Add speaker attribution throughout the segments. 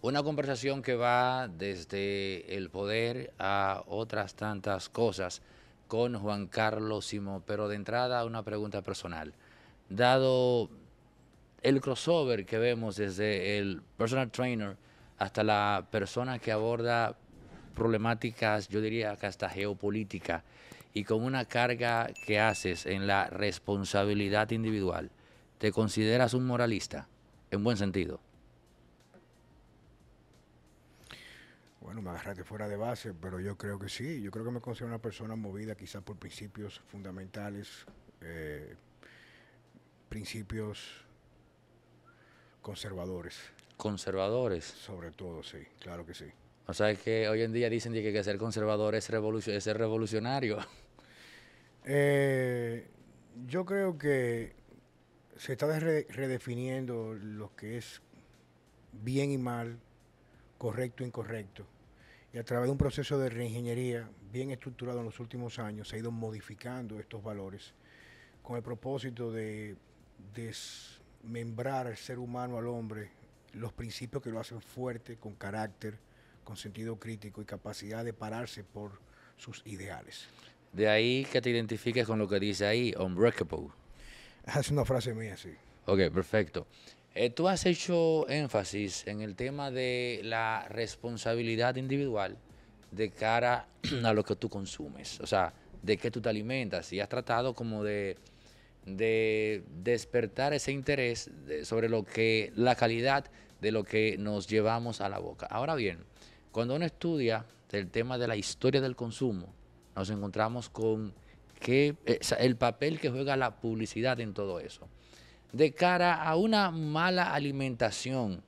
Speaker 1: Una conversación que va desde el poder a otras tantas cosas con Juan Carlos Simón, pero de entrada una pregunta personal. Dado el crossover que vemos desde el personal trainer hasta la persona que aborda problemáticas, yo diría que hasta geopolítica, y con una carga que haces en la responsabilidad individual, ¿te consideras un moralista? En buen sentido.
Speaker 2: Bueno, me agarraste fuera de base, pero yo creo que sí. Yo creo que me considero una persona movida quizás por principios fundamentales, eh, principios conservadores.
Speaker 1: Conservadores.
Speaker 2: Sobre todo, sí, claro que sí.
Speaker 1: O sea, es que hoy en día dicen que, que ser conservador es, ser revolucionario.
Speaker 2: Eh, yo creo que se está redefiniendo lo que es bien y mal, correcto e incorrecto y a través de un proceso de reingeniería bien estructurado en los últimos años se ha ido modificando estos valores con el propósito de desmembrar al ser humano, al hombre, los principios que lo hacen fuerte, con carácter, con sentido crítico y capacidad de pararse por sus ideales.
Speaker 1: De ahí que te identifiques con lo que dice ahí, unbreakable.
Speaker 2: Es una frase mía, sí.
Speaker 1: Ok, perfecto. Eh, tú has hecho énfasis en el tema de la responsabilidad individual de cara a lo que tú consumes, o sea, de qué tú te alimentas y has tratado como de, despertar ese interés sobre lo que la calidad de lo que nos llevamos a la boca. Ahora bien, cuando uno estudia el tema de la historia del consumo, nos encontramos con que, eh, el papel que juega la publicidad en todo eso de cara a una mala alimentación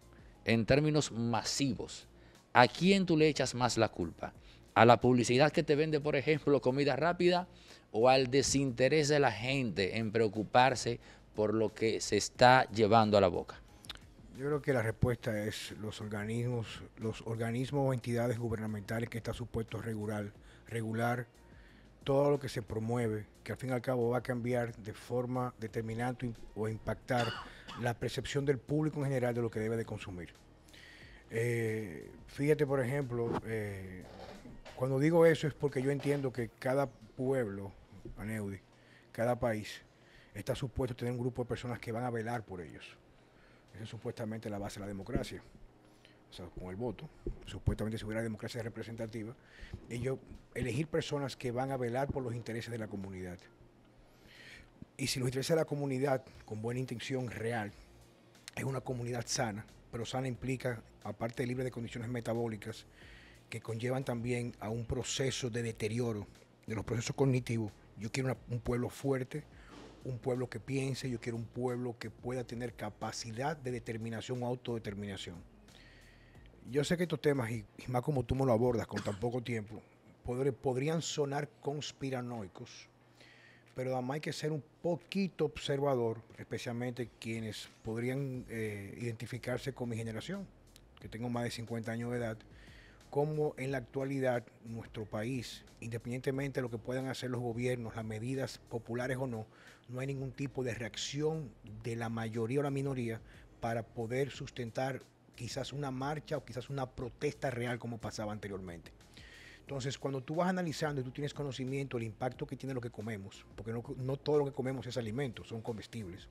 Speaker 1: en términos masivos, ¿a quién tú le echas más la culpa? ¿A la publicidad que te vende, por ejemplo, comida rápida? ¿O al desinterés de la gente en preocuparse por lo que se está llevando a la boca?
Speaker 2: Yo creo que la respuesta es los organismos, los organismos o entidades gubernamentales que está supuesto regular, regular todo lo que se promueve, que al fin y al cabo va a cambiar de forma determinante o impactar la percepción del público en general de lo que debe de consumir. Eh, fíjate, por ejemplo, eh, cuando digo eso es porque yo entiendo que cada pueblo, Aneudi, cada país, está supuesto a tener un grupo de personas que van a velar por ellos. Esa es supuestamente la base de la democracia o sea, con el voto, supuestamente si hubiera democracia representativa, ellos elegir personas que van a velar por los intereses de la comunidad. Y si los intereses de la comunidad, con buena intención real, es una comunidad sana, pero sana implica, aparte libre de condiciones metabólicas, que conllevan también a un proceso de deterioro de los procesos cognitivos. Yo quiero un pueblo fuerte, un pueblo que piense, yo quiero un pueblo que pueda tener capacidad de determinación o autodeterminación yo sé que estos temas, y, más como tú me lo abordas con tan poco tiempo, podrían sonar conspiranoicos, pero además hay que ser un poquito observador, especialmente quienes podrían eh, identificarse con mi generación, que tengo más de 50 años de edad, como en la actualidad nuestro país, independientemente de lo que puedan hacer los gobiernos, las medidas populares o no, no hay ningún tipo de reacción de la mayoría o la minoría para poder sustentar quizás una marcha o quizás una protesta real como pasaba anteriormente. Entonces, cuando tú vas analizando y tú tienes conocimiento del impacto que tiene lo que comemos, porque no, todo lo que comemos es alimento, son comestibles,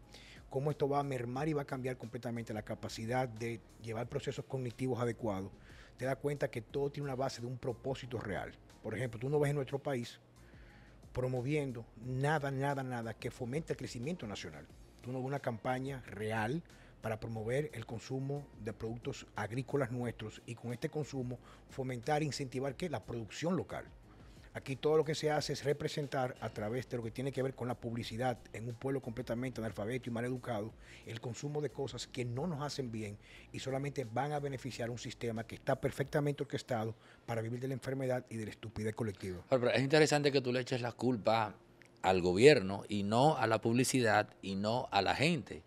Speaker 2: cómo esto va a mermar y va a cambiar completamente la capacidad de llevar procesos cognitivos adecuados, te das cuenta que todo tiene una base de un propósito real. Por ejemplo, tú no ves en nuestro país promoviendo nada, nada, nada que fomente el crecimiento nacional. Tú no ves una campaña real para promover el consumo de productos agrícolas nuestros y con este consumo fomentar e incentivar que la producción local. Aquí todo lo que se hace es representar a través de lo que tiene que ver con la publicidad en un pueblo completamente analfabeto y mal educado, el consumo de cosas que no nos hacen bien y solamente van a beneficiar un sistema que está perfectamente orquestado para vivir de la enfermedad y de la estupidez colectiva.
Speaker 1: es interesante que tú le eches la culpa al gobierno y no a la publicidad y no a la gente.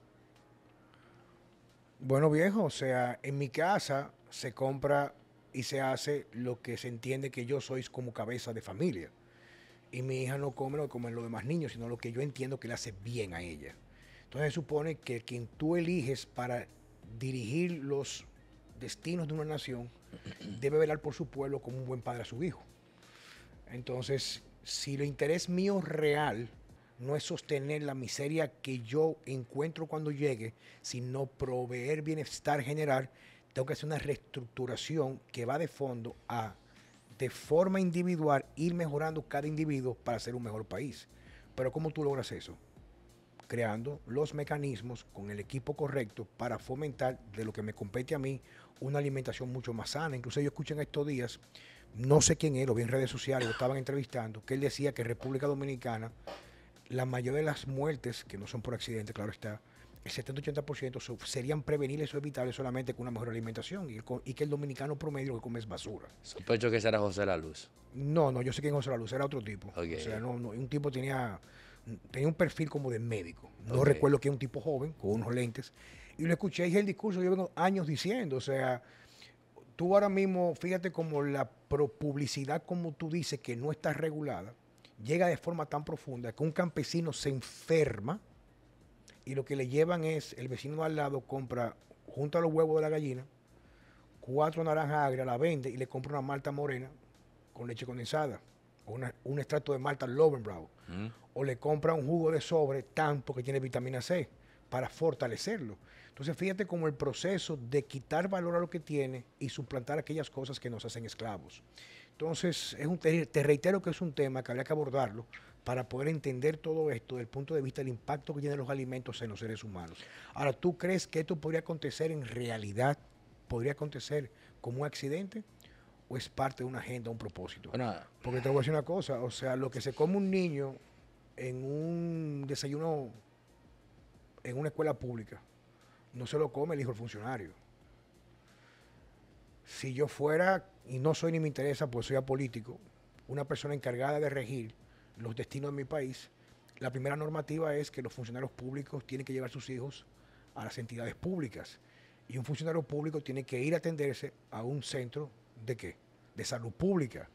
Speaker 2: Bueno, viejo, o sea, en mi casa se compra y se hace lo que se entiende que yo soy como cabeza de familia. Y mi hija no come lo que comen los demás niños, sino lo que yo entiendo que le hace bien a ella. Entonces supone que quien tú eliges para dirigir los destinos de una nación debe velar por su pueblo como un buen padre a su hijo. Entonces, si el interés mío real no es sostener la miseria que yo encuentro cuando llegue, sino proveer bienestar general. Tengo que hacer una reestructuración que va de fondo a, de forma individual, ir mejorando cada individuo para ser un mejor país. Pero ¿cómo tú logras eso? creando los mecanismos con el equipo correcto para fomentar de lo que me compete a mí una alimentación mucho más sana. Incluso yo escuché en estos días, no sé quién es, lo vi en redes sociales, lo estaban entrevistando, que él decía que República Dominicana la mayoría de las muertes, que no son por accidente, claro está, el 70-80% serían prevenibles o evitables solamente con una mejor alimentación y, que el dominicano promedio que come es basura.
Speaker 1: Sospecho que ese era José La Luz.
Speaker 2: No, no, yo sé quién es José La Luz, era otro tipo. O sea, no, no, un tipo tenía, tenía un perfil como de médico. No recuerdo que era un tipo joven, con unos lentes. Y lo escuché, y el discurso, yo vengo años diciendo, o sea, tú ahora mismo, fíjate como la pro publicidad, como tú dices, que no está regulada, llega de forma tan profunda que un campesino se enferma y lo que le llevan es, el vecino al lado compra, junto a los huevos de la gallina, cuatro naranjas agrias, la vende y le compra una malta morena con leche condensada, o un extracto de malta Lovenbrow, mm. o le compra un jugo de sobre tan que tiene vitamina C para fortalecerlo. Entonces fíjate como el proceso de quitar valor a lo que tiene y suplantar aquellas cosas que nos hacen esclavos. Entonces, es un, te, reitero que es un tema que habría que abordarlo para poder entender todo esto desde el punto de vista del impacto que tienen los alimentos en los seres humanos. Ahora, ¿tú crees que esto podría acontecer en realidad? ¿Podría acontecer como un accidente? ¿O es parte de una agenda, un propósito? Nada. Porque te voy a decir una cosa, o sea, lo que se come un niño en un desayuno en una escuela pública, no se lo come el hijo del funcionario si yo fuera, y no soy ni me interesa porque soy apolítico, una persona encargada de regir los destinos de mi país, la primera normativa es que los funcionarios públicos tienen que llevar sus hijos a las entidades públicas. Y un funcionario público tiene que ir a atenderse a un centro de qué? De salud pública.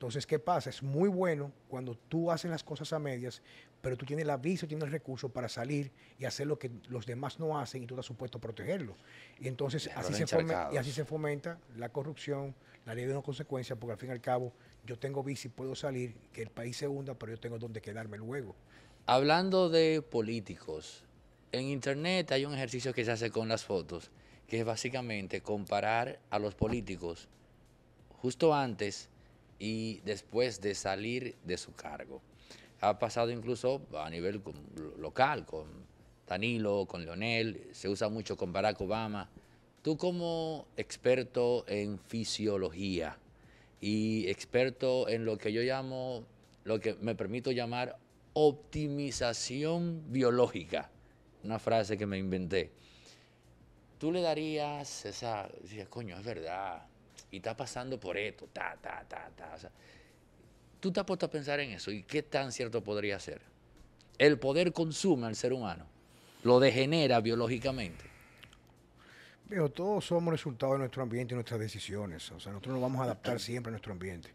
Speaker 2: Entonces, ¿qué pasa? Es muy bueno cuando tú haces las cosas a medias, pero tú tienes la visa, tienes el recurso para salir y hacer lo que los demás no hacen y tú estás supuesto a protegerlo. Y entonces, así se, fomenta, y así se fomenta la corrupción, la ley de no consecuencia, porque al fin y al cabo yo tengo visa y puedo salir, que el país se hunda, pero yo tengo donde quedarme luego.
Speaker 1: Hablando de políticos, en Internet hay un ejercicio que se hace con las fotos, que es básicamente comparar a los políticos justo antes y después de salir de su cargo. Ha pasado incluso a nivel local, con Danilo, con Leonel, se usa mucho con Barack Obama. Tú como experto en fisiología y experto en lo que yo llamo, lo que me permito llamar optimización biológica, una frase que me inventé, tú le darías esa, coño, es verdad, y está pasando por esto, ta, ta, ta, ta. O sea, tú te has puesto a pensar en eso y qué tan cierto podría ser. El poder consume al ser humano, lo degenera biológicamente.
Speaker 2: Pero todos somos resultado de nuestro ambiente y nuestras decisiones. O sea, nosotros nos vamos a adaptar siempre a nuestro ambiente.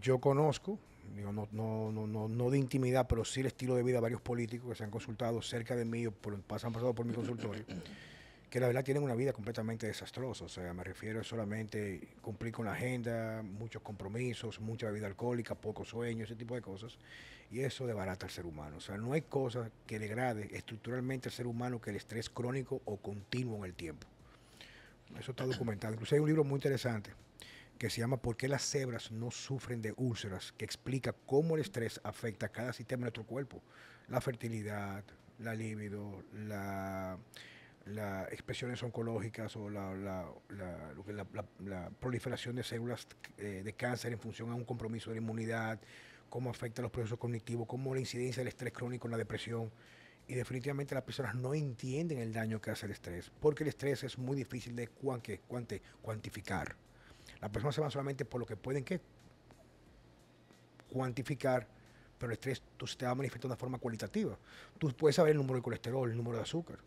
Speaker 2: Yo conozco, digo, no, no, no, no, de intimidad, pero sí el estilo de vida de varios políticos que se han consultado cerca de mí o han pasado por mi consultorio. que la verdad tienen una vida completamente desastrosa. O sea, me refiero solamente a cumplir con la agenda, muchos compromisos, mucha bebida alcohólica, pocos sueños, ese tipo de cosas. Y eso debarata al ser humano. O sea, no hay cosa que degrade estructuralmente al ser humano que el estrés crónico o continuo en el tiempo. Eso está documentado. Incluso hay un libro muy interesante que se llama ¿Por qué las cebras no sufren de úlceras? que explica cómo el estrés afecta a cada sistema de nuestro cuerpo. La fertilidad, la libido, la las expresiones oncológicas o la, proliferación de células eh, de cáncer en función a un compromiso de la inmunidad, cómo afecta los procesos cognitivos, cómo la incidencia del estrés crónico en la depresión. Y definitivamente las personas no entienden el daño que hace el estrés, porque el estrés es muy difícil de cuante, cuantificar. Las personas se van solamente por lo que pueden ¿qué? cuantificar, pero el estrés tú, se te va a de una forma cualitativa. Tú puedes saber el número de colesterol, el número de azúcar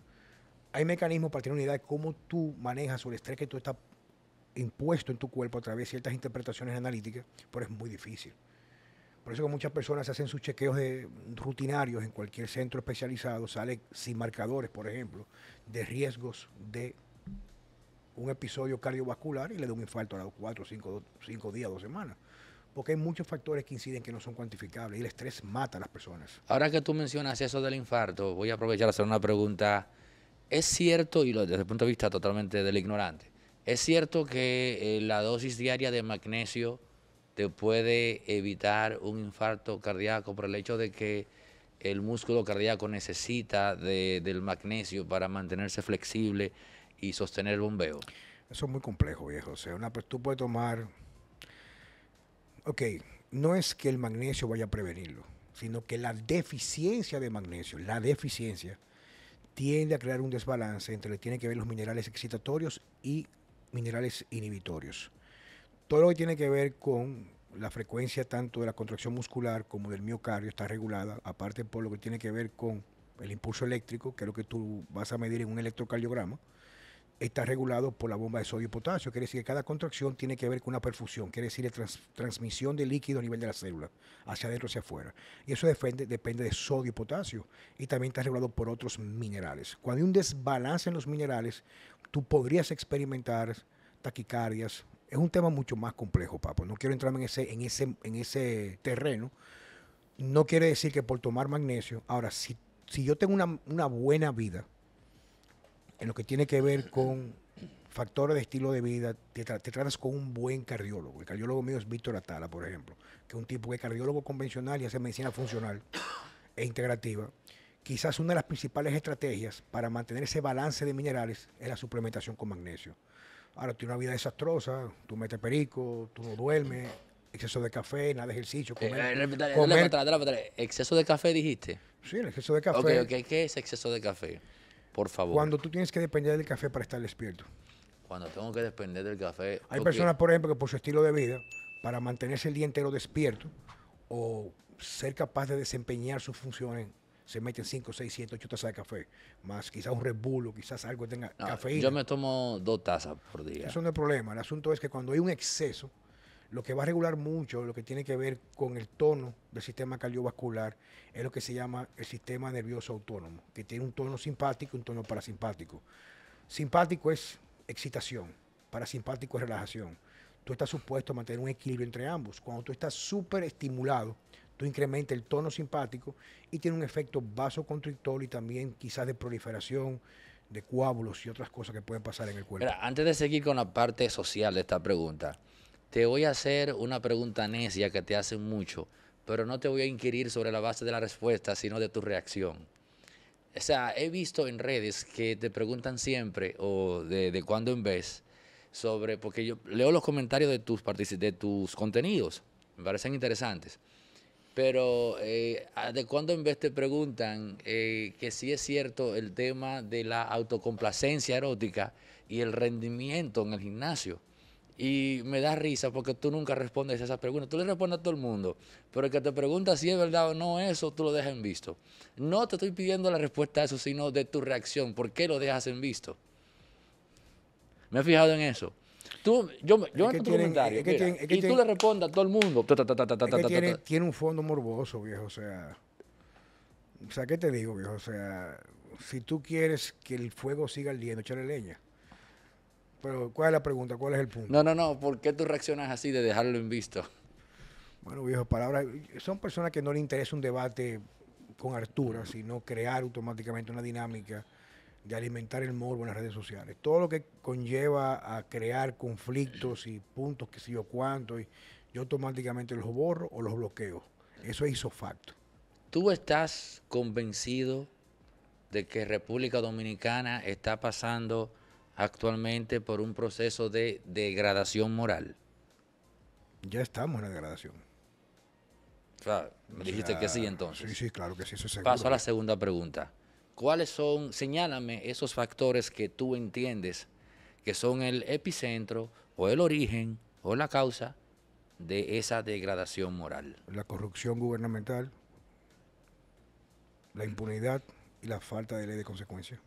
Speaker 2: hay mecanismos para tener una idea de cómo tú manejas el estrés que tú estás impuesto en tu cuerpo a través de ciertas interpretaciones analíticas, pero es muy difícil. Por eso que muchas personas hacen sus chequeos de, rutinarios en cualquier centro especializado, sale sin marcadores, por ejemplo, de riesgos de un episodio cardiovascular y le da un infarto a los cuatro, cinco días, dos semanas. Porque hay muchos factores que inciden que no son cuantificables y el estrés mata a las personas.
Speaker 1: Ahora que tú mencionas eso del infarto, voy a aprovechar a hacer una pregunta es cierto, y desde el punto de vista totalmente del ignorante, es cierto que eh, la dosis diaria de magnesio te puede evitar un infarto cardíaco por el hecho de que el músculo cardíaco necesita del magnesio para mantenerse flexible y sostener el bombeo.
Speaker 2: Eso es muy complejo, viejo. sea, una, tú puedes tomar... Ok, no es que el magnesio vaya a prevenirlo, sino que la deficiencia de magnesio, la deficiencia, tiende a crear un desbalance entre lo que tiene que ver los minerales excitatorios y minerales inhibitorios. Todo lo que tiene que ver con la frecuencia tanto de la contracción muscular como del miocardio está regulada, aparte por lo que tiene que ver con el impulso eléctrico, que es lo que tú vas a medir en un electrocardiograma, está regulado por la bomba de sodio y potasio. Quiere decir que cada contracción tiene que ver con una perfusión, quiere decir la transmisión de líquido a nivel de la célula, hacia adentro, hacia afuera. Y eso depende, depende de sodio y potasio. Y también está regulado por otros minerales. Cuando hay un desbalance en los minerales, tú podrías experimentar taquicardias. Es un tema mucho más complejo, papo. No quiero entrarme en ese, en ese, en ese terreno. No quiere decir que por tomar magnesio, ahora, si, si yo tengo una, una buena vida, en lo que tiene que ver con factores de estilo de vida, te, tratas con un buen cardiólogo. El cardiólogo mío es Víctor Atala, por ejemplo, que es un tipo que es cardiólogo convencional y hace medicina funcional e integrativa. Quizás una de las principales estrategias para mantener ese balance de minerales es la suplementación con magnesio. Ahora, tienes una vida desastrosa, tú metes perico, tú no duermes, exceso de café, nada de ejercicio, eh, comer, eh, Exceso de café dijiste. Sí, el exceso de café.
Speaker 1: Okay, ¿qué es exceso de café? Por favor. Cuando
Speaker 2: tú tienes que depender del café para estar despierto.
Speaker 1: Cuando tengo que depender del café. Hay personas,
Speaker 2: por ejemplo, que por su estilo de vida, para mantenerse el día entero despierto o ser capaz de desempeñar sus funciones, se meten 5, 6, 7, 8 tazas de café. Más quizás un rebulo, quizás algo que tenga cafeína. Yo me tomo dos tazas por día. Eso no es problema. El asunto es que cuando hay un exceso, lo que va a regular mucho, lo que tiene que ver con el tono del sistema cardiovascular, es lo que se llama el sistema nervioso autónomo, que tiene un tono simpático y un tono parasimpático. Simpático es excitación, parasimpático es relajación. Tú estás supuesto a mantener un equilibrio entre ambos. Cuando tú estás súper estimulado, tú incrementas el tono simpático y tiene un efecto vasoconstrictor y también quizás de proliferación de coágulos y otras cosas que pueden pasar en el cuerpo.
Speaker 1: antes de seguir con la parte social de esta pregunta, te voy a hacer una pregunta necia que te hacen mucho, pero no te voy a inquirir sobre la base de la respuesta, sino de tu reacción. O sea, he visto en redes que te preguntan siempre, o de, cuando en vez, sobre, porque yo leo los comentarios de tus, de tus contenidos, me parecen interesantes, pero eh, de cuando en vez te preguntan eh, que si es cierto el tema de la autocomplacencia erótica y el rendimiento en el gimnasio. Y me da risa porque tú nunca respondes a esas preguntas. Tú le respondes a todo el mundo, pero el que te pregunta si es verdad o no eso, tú lo dejas en visto. No te estoy pidiendo la respuesta a eso, sino de tu reacción. ¿Por qué lo dejas en visto? Me he fijado en eso. Tú, yo yo comentario, y tú le respondes a todo el mundo.
Speaker 2: tiene, un fondo morboso, viejo. O sea, o sea, ¿qué te digo, viejo? O sea, si tú quieres que el fuego siga ardiendo, échale leña. Pero, ¿cuál es la pregunta? ¿Cuál es el punto? No,
Speaker 1: no, no. ¿Por qué tú reaccionas así de dejarlo en visto?
Speaker 2: Bueno, viejo, palabras. Son personas que no le interesa un debate con Artura, sino crear automáticamente una dinámica de alimentar el morbo en las redes sociales. Todo lo que conlleva a crear conflictos y puntos que sé yo cuánto, y yo automáticamente los borro o los bloqueo. Eso es isofacto.
Speaker 1: ¿Tú estás convencido de que República Dominicana está pasando actualmente por un proceso de degradación moral.
Speaker 2: Ya estamos en la degradación.
Speaker 1: sea, me dijiste que sí entonces. Sí, sí, claro que sí, Paso a la segunda pregunta. ¿Cuáles son, señálame esos factores que tú entiendes que son el epicentro o el origen o la causa de esa degradación moral?
Speaker 2: La corrupción gubernamental, la impunidad y la falta de ley de consecuencia.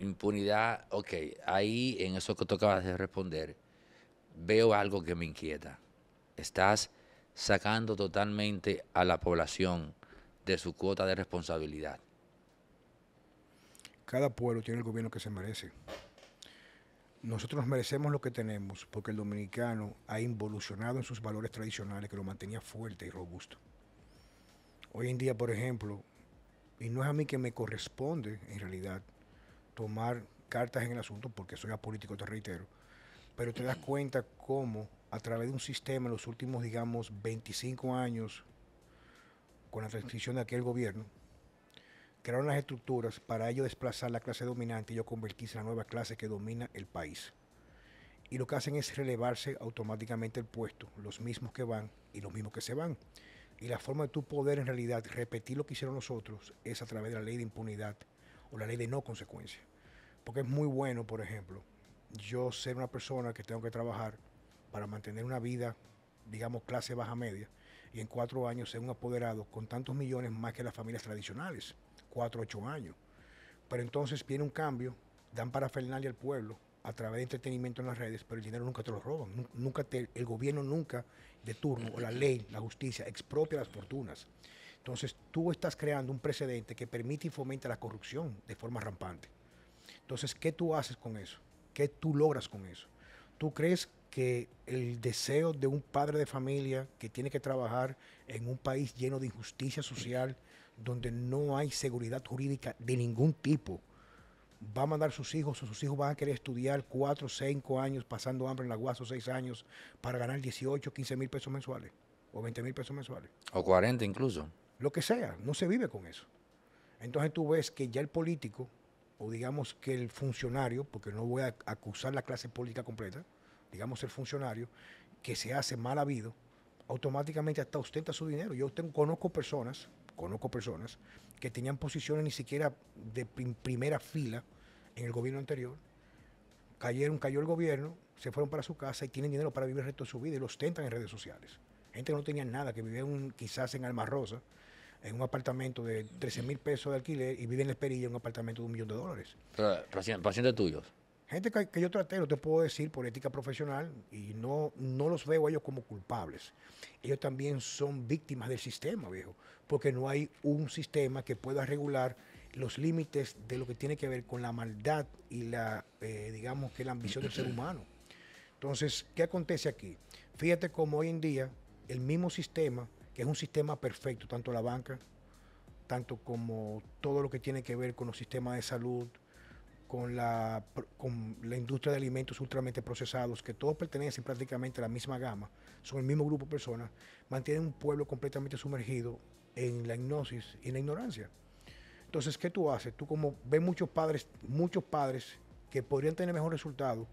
Speaker 1: Impunidad, ok, ahí en eso que tú acabas de responder, veo algo que me inquieta. Estás sacando totalmente a la población de su cuota de responsabilidad.
Speaker 2: Cada pueblo tiene el gobierno que se merece. Nosotros merecemos lo que tenemos porque el dominicano ha involucionado en sus valores tradicionales que lo mantenía fuerte y robusto. Hoy en día, por ejemplo, y no es a mí que me corresponde en realidad tomar cartas en el asunto, porque soy apolítico, te reitero, pero te das cuenta cómo a través de un sistema en los últimos, digamos, 25 años, con la transición de aquel gobierno, crearon las estructuras para ello desplazar la clase dominante y ellos convertirse en la nueva clase que domina el país. Y lo que hacen es relevarse automáticamente el puesto, los mismos que van y los mismos que se van. Y la forma de tu poder en realidad repetir lo que hicieron nosotros, es a través de la ley de impunidad o la ley de no consecuencia. Porque es muy bueno, por ejemplo, yo ser una persona que tengo que trabajar para mantener una vida, digamos, clase baja media, y en cuatro años ser un apoderado con tantos millones más que las familias tradicionales, cuatro, ocho años. Pero entonces viene un cambio, dan para al pueblo a través de entretenimiento en las redes, pero el dinero nunca te lo roban, nunca te, el gobierno nunca de turno, o la ley, la justicia, expropia las fortunas. Entonces tú estás creando un precedente que permite y fomenta la corrupción de forma rampante. Entonces, ¿qué tú haces con eso? ¿Qué tú logras con eso? ¿Tú crees que el deseo de un padre de familia que tiene que trabajar en un país lleno de injusticia social, donde no hay seguridad jurídica de ningún tipo, va a mandar a sus hijos o sus hijos van a querer estudiar cuatro, cinco años pasando hambre en la o seis años para ganar 18, 15 mil pesos mensuales o 20 mil pesos mensuales?
Speaker 1: O 40 incluso
Speaker 2: lo que sea, no se vive con eso. Entonces tú ves que ya el político, o digamos que el funcionario, porque no voy a acusar la clase política completa, digamos el funcionario, que se hace mal habido, automáticamente hasta ostenta su dinero. Yo tengo, conozco personas, conozco personas que tenían posiciones ni siquiera de primera fila en el gobierno anterior, cayeron, cayó el gobierno, se fueron para su casa y tienen dinero para vivir el resto de su vida y lo ostentan en redes sociales. Gente que no tenía nada, que vivía quizás en Alma Rosa, en un apartamento de 13 mil pesos de alquiler y vive en el Perillo, en un apartamento de un millón de dólares.
Speaker 1: Eh, pacientes tuyos.
Speaker 2: Gente que, yo traté, lo te puedo decir por ética profesional y no, no los veo a ellos como culpables. Ellos también son víctimas del sistema, viejo, porque no hay un sistema que pueda regular los límites de lo que tiene que ver con la maldad y la, eh, digamos que la ambición del ser humano. Entonces, ¿qué acontece aquí? Fíjate cómo hoy en día el mismo sistema que es un sistema perfecto, tanto la banca, tanto como todo lo que tiene que ver con los sistemas de salud, con la, la industria de alimentos ultramente procesados, que todos pertenecen prácticamente a la misma gama, son el mismo grupo de personas, mantienen un pueblo completamente sumergido en la hipnosis y en la ignorancia. Entonces, ¿qué tú haces? Tú como ves muchos padres, muchos padres que podrían tener mejor resultado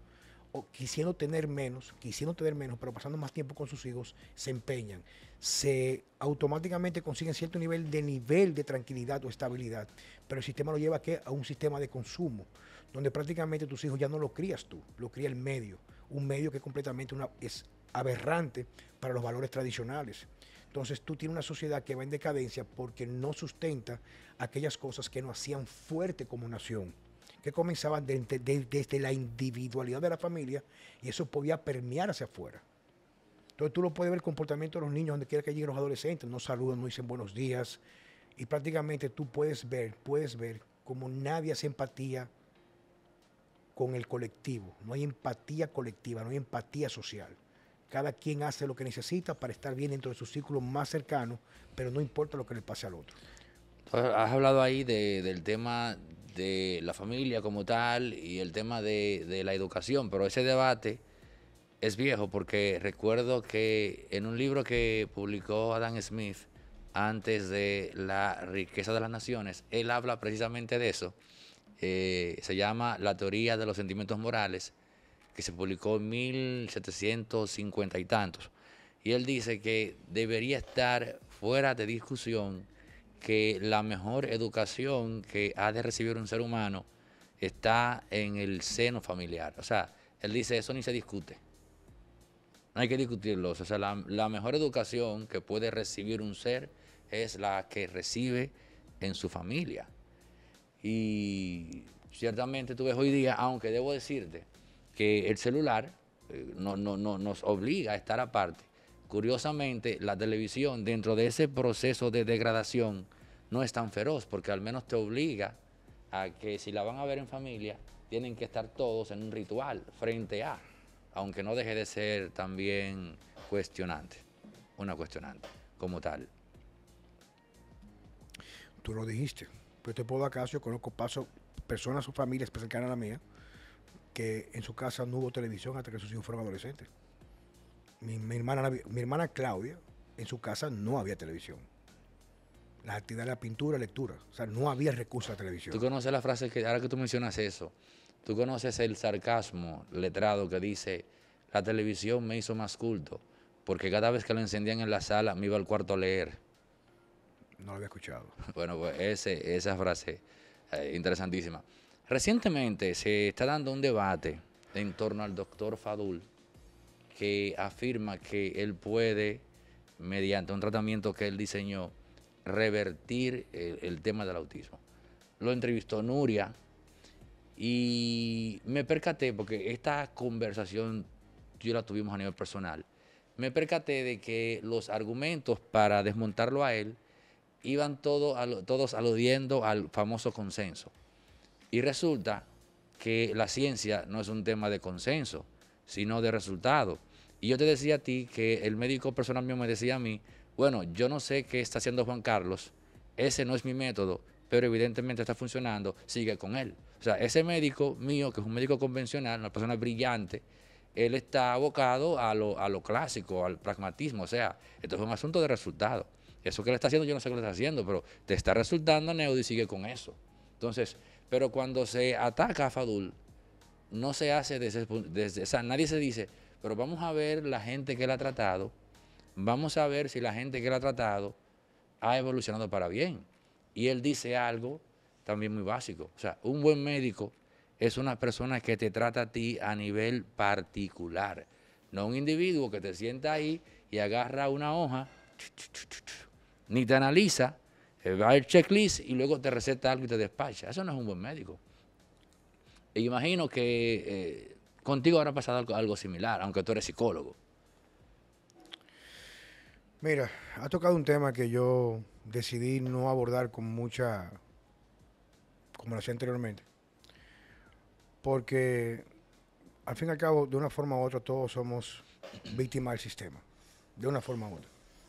Speaker 2: o quisiendo tener menos, quisiendo tener menos, pero pasando más tiempo con sus hijos, se empeñan, se automáticamente consiguen cierto nivel de nivel de tranquilidad o estabilidad, pero el sistema lo lleva que a un sistema de consumo, donde prácticamente tus hijos ya no lo crías tú, lo cría el medio, un medio que completamente una, es aberrante para los valores tradicionales. Entonces tú tienes una sociedad que va en decadencia porque no sustenta aquellas cosas que nos hacían fuerte como nación que comenzaban desde la individualidad de la familia y eso podía permear hacia afuera. Entonces tú lo puedes ver el comportamiento de los niños donde quiera que lleguen los adolescentes, no saludan, no dicen buenos días y prácticamente tú puedes ver, puedes ver como nadie hace empatía con el colectivo, no hay empatía colectiva, no hay empatía social. Cada quien hace lo que necesita para estar bien dentro de su círculo más cercano, pero no importa lo que le pase al otro.
Speaker 1: Has hablado ahí del tema de la familia como tal y el tema de, la educación, pero ese debate es viejo porque recuerdo que en un libro que publicó Adam Smith antes de La riqueza de las naciones, él habla precisamente de eso. Eh, se llama La teoría de los sentimientos morales, que se publicó en 1750 y tantos. Y él dice que debería estar fuera de discusión que la mejor educación que ha de recibir un ser humano está en el seno familiar. O sea, él dice, eso ni se discute. No hay que discutirlo. O sea, la, mejor educación que puede recibir un ser es la que recibe en su familia. Y ciertamente tú ves hoy día, aunque debo decirte que el celular eh, no, nos obliga a estar aparte, Curiosamente, la televisión dentro de ese proceso de degradación no es tan feroz porque al menos te obliga a que si la van a ver en familia, tienen que estar todos en un ritual frente a, aunque no deje de ser también cuestionante, una cuestionante como tal.
Speaker 2: Tú lo dijiste, pero te puedo acaso, yo conozco paso, personas o familias cercanas a la mía, que en su casa no hubo televisión hasta que sus hijos fueron adolescentes mi, hermana, mi hermana Claudia, en su casa no había televisión. Las actividades la pintura, lectura. O sea, no había recursos a televisión. Tú
Speaker 1: conoces la frase que, ahora que tú mencionas eso, tú conoces el sarcasmo letrado que dice, la televisión me hizo más culto, porque cada vez que lo encendían en la sala, me iba al cuarto a leer.
Speaker 2: No lo había escuchado.
Speaker 1: Bueno, pues ese, esa frase eh, interesantísima. Recientemente se está dando un debate en torno al doctor Fadul, que afirma que él puede, mediante un tratamiento que él diseñó, revertir el, tema del autismo. Lo entrevistó Nuria y me percaté, porque esta conversación yo la tuvimos a nivel personal, me percaté de que los argumentos para desmontarlo a él iban todos aludiendo al famoso consenso. Y resulta que la ciencia no es un tema de consenso, sino de resultado. Y yo te decía a ti que el médico personal mío me decía a mí, bueno, yo no sé qué está haciendo Juan Carlos, ese no es mi método, pero evidentemente está funcionando, sigue con él. O sea, ese médico mío, que es un médico convencional, una persona brillante, él está abocado a lo, a lo clásico, al pragmatismo, o sea, esto es un asunto de resultado. Eso que le está haciendo, yo no sé qué le está haciendo, pero te está resultando, neudo y sigue con eso. Entonces, pero cuando se ataca a Fadul, no se hace desde, desde o sea, nadie se dice, pero vamos a ver la gente que la ha tratado, vamos a ver si la gente que la ha tratado ha evolucionado para bien. Y él dice algo también muy básico. O sea, un buen médico es una persona que te trata a ti a nivel particular, no un individuo que te sienta ahí y agarra una hoja, ni te analiza, eh, va al checklist y luego te receta algo y te despacha. Eso no es un buen médico. imagino que eh, Contigo habrá pasado algo, algo similar, aunque tú eres psicólogo.
Speaker 2: Mira, ha tocado un tema que yo decidí no abordar con mucha, como lo hacía anteriormente, porque al fin y al cabo, de una forma u otra, todos somos víctimas del sistema, de una forma u otra.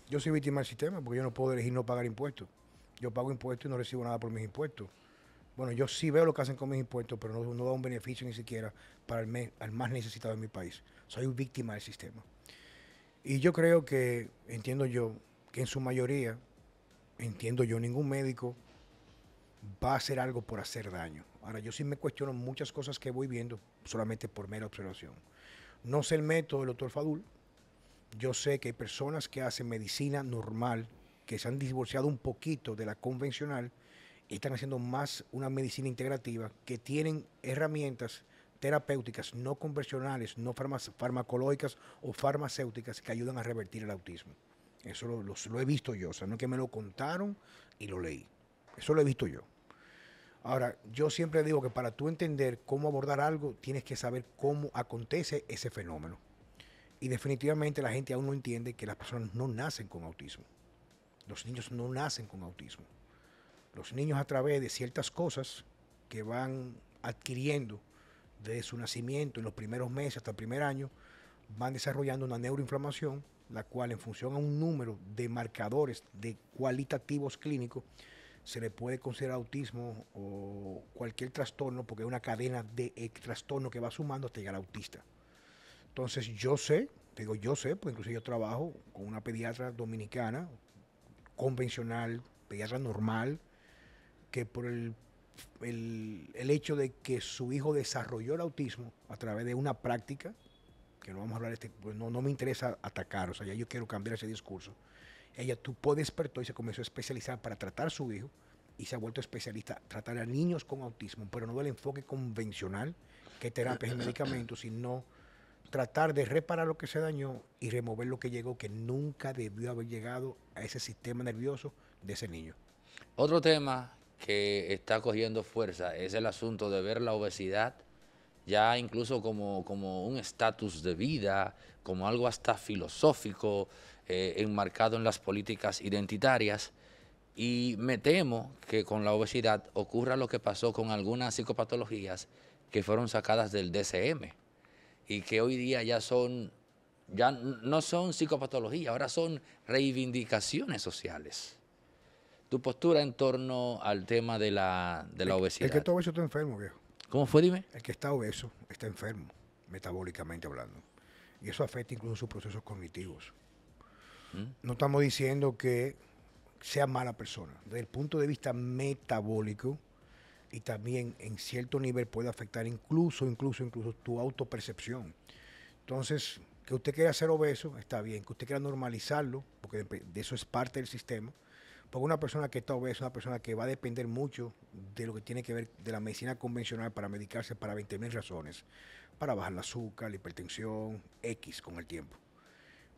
Speaker 2: Yo soy víctima del sistema porque yo no puedo elegir no pagar impuestos. Yo pago impuestos y no recibo nada por mis impuestos bueno, yo sí veo lo que hacen con mis impuestos, pero no, da un beneficio ni siquiera para el al más necesitado de mi país. Soy víctima del sistema. Y yo creo que, entiendo yo, que en su mayoría, entiendo yo, ningún médico va a hacer algo por hacer daño. Ahora, yo sí me cuestiono muchas cosas que voy viendo solamente por mera observación. No sé el método del doctor Fadul. Yo sé que hay personas que hacen medicina normal, que se han divorciado un poquito de la convencional, están haciendo más una medicina integrativa que tienen herramientas terapéuticas no conversionales, no farmacológicas o farmacéuticas que ayudan a revertir el autismo. Eso lo, he visto yo, o sea, no es que me lo contaron y lo leí. Eso lo he visto yo. Ahora, yo siempre digo que para tú entender cómo abordar algo, tienes que saber cómo acontece ese fenómeno. Y definitivamente la gente aún no entiende que las personas no nacen con autismo. Los niños no nacen con autismo los niños a través de ciertas cosas que van adquiriendo desde su nacimiento, en los primeros meses hasta el primer año, van desarrollando una neuroinflamación, la cual en función a un número de marcadores de cualitativos clínicos, se le puede considerar autismo o cualquier trastorno, porque es una cadena de e, trastorno que va sumando hasta llegar autista. Entonces yo sé, digo yo sé, pues incluso yo trabajo con una pediatra dominicana, convencional, pediatra normal, que por el, el, hecho de que su hijo desarrolló el autismo a través de una práctica, que no vamos a hablar, este, pues no, me interesa atacar, o sea, ya yo quiero cambiar ese discurso. Ella tuvo despertó y se comenzó a especializar para tratar a su hijo y se ha vuelto especialista tratar a niños con autismo, pero no del enfoque convencional, que terapias y medicamentos, sino tratar de reparar lo que se dañó y remover lo que llegó, que nunca debió haber llegado a ese sistema nervioso de ese niño.
Speaker 1: Otro tema que está cogiendo fuerza es el asunto de ver la obesidad ya incluso como, un estatus de vida, como algo hasta filosófico, eh, enmarcado en las políticas identitarias. Y me temo que con la obesidad ocurra lo que pasó con algunas psicopatologías que fueron sacadas del DCM y que hoy día ya son ya no son psicopatologías, ahora son reivindicaciones sociales tu postura en torno al tema de la, de la obesidad. El que está
Speaker 2: obeso está enfermo, viejo. ¿Cómo fue, dime? El que está obeso está enfermo, metabólicamente hablando. Y eso afecta incluso sus procesos cognitivos. ¿Mm? No estamos diciendo que sea mala persona. Desde el punto de vista metabólico, y también en cierto nivel puede afectar incluso, incluso, incluso tu autopercepción. Entonces, que usted quiera ser obeso, está bien. Que usted quiera normalizarlo, porque de eso es parte del sistema, porque una persona que está obesa es una persona que va a depender mucho de lo que tiene que ver de la medicina convencional para medicarse para 20.000 razones, para bajar el azúcar, la hipertensión, X con el tiempo.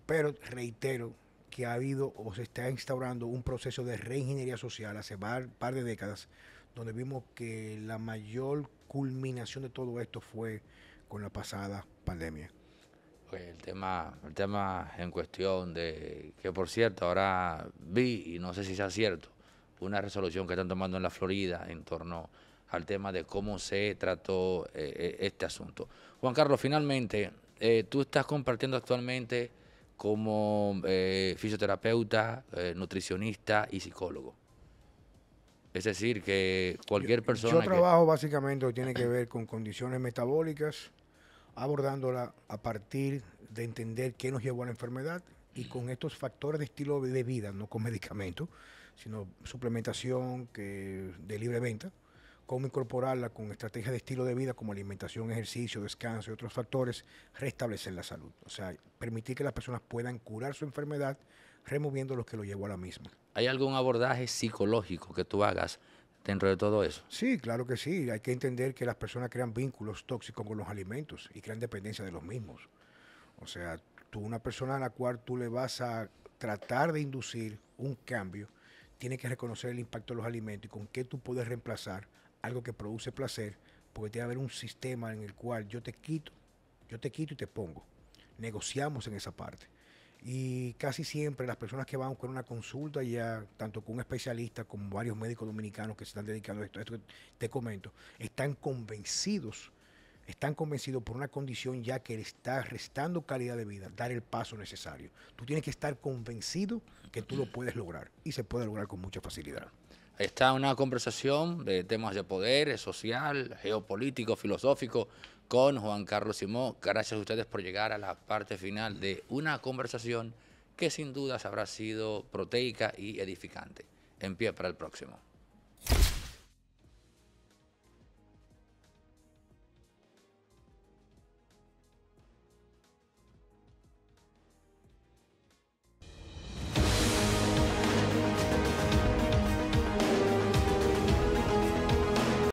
Speaker 2: Pero reitero que ha habido o se está instaurando un proceso de reingeniería social hace un par de décadas, donde vimos que la mayor culminación de todo esto fue con la pasada pandemia.
Speaker 1: Pues el tema, el tema en cuestión de que por cierto ahora vi y no sé si sea cierto una resolución que están tomando en la Florida en torno al tema de cómo se trató eh, eh, este asunto. Juan Carlos, finalmente, eh, tú estás compartiendo actualmente como fisioterapeuta, nutricionista y psicólogo. Es decir, que cualquier persona... Yo, trabajo
Speaker 2: básicamente tiene que ver con condiciones metabólicas, abordándola a partir de entender qué nos llevó a la enfermedad y con estos factores de estilo de vida, no con medicamentos, sino suplementación que, de libre venta, cómo incorporarla con estrategias de estilo de vida como alimentación, ejercicio, descanso y otros factores, restablecer la salud. O sea, permitir que las personas puedan curar su enfermedad removiendo lo que lo llevó a la misma.
Speaker 1: ¿Hay algún abordaje psicológico que tú hagas dentro de todo eso.
Speaker 2: Sí, claro que sí. Hay que entender que las personas crean vínculos tóxicos con los alimentos y crean dependencia de los mismos. O sea, tú, una persona a la cual tú le vas a tratar de inducir un cambio, tiene que reconocer el impacto de los alimentos y con qué tú puedes reemplazar algo que produce placer, porque tiene que haber un sistema en el cual yo te quito, yo te quito y te pongo. Negociamos en esa parte. Y casi siempre las personas que van con una consulta ya, tanto con un especialista como varios médicos dominicanos que se están dedicando a esto, esto que te comento, están convencidos, están convencidos por una condición ya que le está restando calidad de vida, dar el paso necesario. Tú tienes que estar convencido que tú lo puedes lograr y se puede lograr con mucha facilidad.
Speaker 1: Está una conversación de temas de poder, social, geopolítico, filosófico, con Juan Carlos Simón. Gracias a ustedes por llegar a la parte final de una conversación que sin dudas habrá sido proteica y edificante. En pie para el próximo.